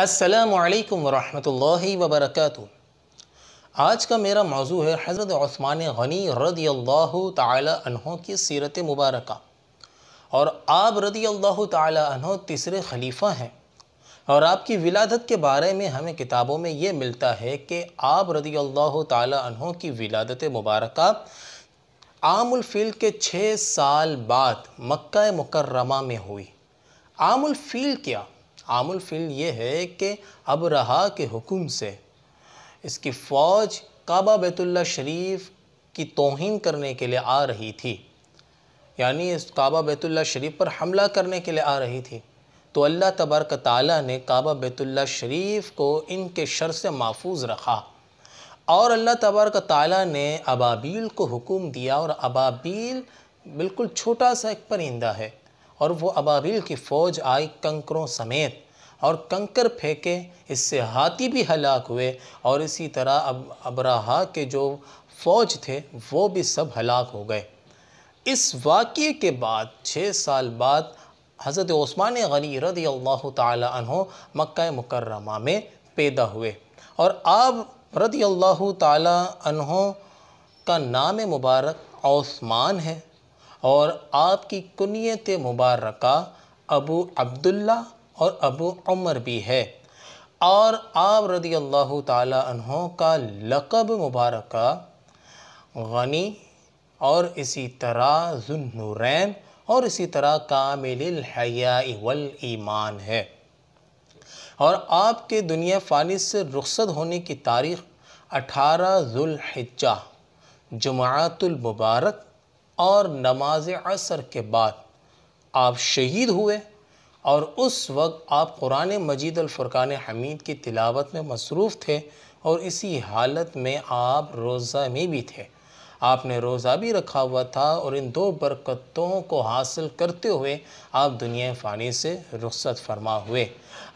السلام علیکم ورحمۃ اللہ وبرکاتہ آج کا میرا موضوع ہے حضرت عثمان غنی رضی اللہ تعالی عنہ کی سیرت مبارکہ اور آپ رضی اللہ تعالی عنہ تیسرے خلیفہ ہیں اور آپ کی ولادت کے بارے میں ہمیں کتابوں میں یہ ملتا ہے کہ آپ رضی اللہ تعالی عنہ کی ولادت مبارکہ عام الفیل کے چھ سال بعد مکہ مکرمہ میں ہوئی عام الفیل کیا عام فیل یہ ہے کہ اب رہا کے حکم سے اس کی فوج کعبہ بیت اللہ شریف کی توہین کرنے کے لیے آ رہی تھی یعنی اس کعبہ بیت اللہ شریف پر حملہ کرنے کے لیے آ رہی تھی تو اللہ تبارک تعالیٰ نے کعبہ بیت اللہ شریف کو ان کے شر سے محفوظ رکھا اور اللہ تبارک تعالیٰ نے ابابیل کو حکم دیا اور ابابیل بالکل چھوٹا سا ایک پرندہ ہے اور وہ ابابیل کی فوج آئی کنکروں سمیت اور کنکر پھینکے اس سے ہاتھی بھی ہلاک ہوئے اور اسی طرح اب ابراہا کے جو فوج تھے وہ بھی سب ہلاک ہو گئے اس واقعے کے بعد چھ سال بعد حضرت عثمان غنی رضی اللہ تعالی عنہ مکہ مکرمہ میں پیدا ہوئے اور آپ رضی اللہ تعالی عنہ کا نام مبارک عثمان ہے اور آپ کی کنیت مبارکہ ابو عبداللہ اور ابو عمر بھی ہے اور آپ رضی اللہ تعالی عنہوں کا لقب مبارکہ غنی اور اسی طرح ذنورین اور اسی طرح کامل الحیاء والایمان ہے اور آپ کے دنیا فانی سے رخصت ہونے کی تاریخ اٹھارہ ذوالحجہ جمعات المبارک اور نماز عصر کے بعد آپ شہید ہوئے اور اس وقت آپ قرآن مجید الفرقان حمید کی تلاوت میں مصروف تھے اور اسی حالت میں آپ روزہ میں بھی تھے آپ نے روزہ بھی رکھا ہوا تھا اور ان دو برکتوں کو حاصل کرتے ہوئے آپ دنیا فانی سے رخصت فرما ہوئے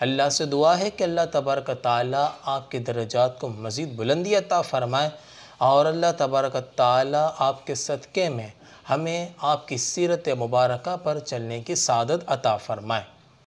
اللہ سے دعا ہے کہ اللہ تبارک تعالیٰ آپ کے درجات کو مزید بلندی عطا فرمائے اور اللہ تبارک تعالیٰ آپ کے صدقے میں ہمیں آپ کی سیرت مبارکہ پر چلنے کی سعادت عطا فرمائیں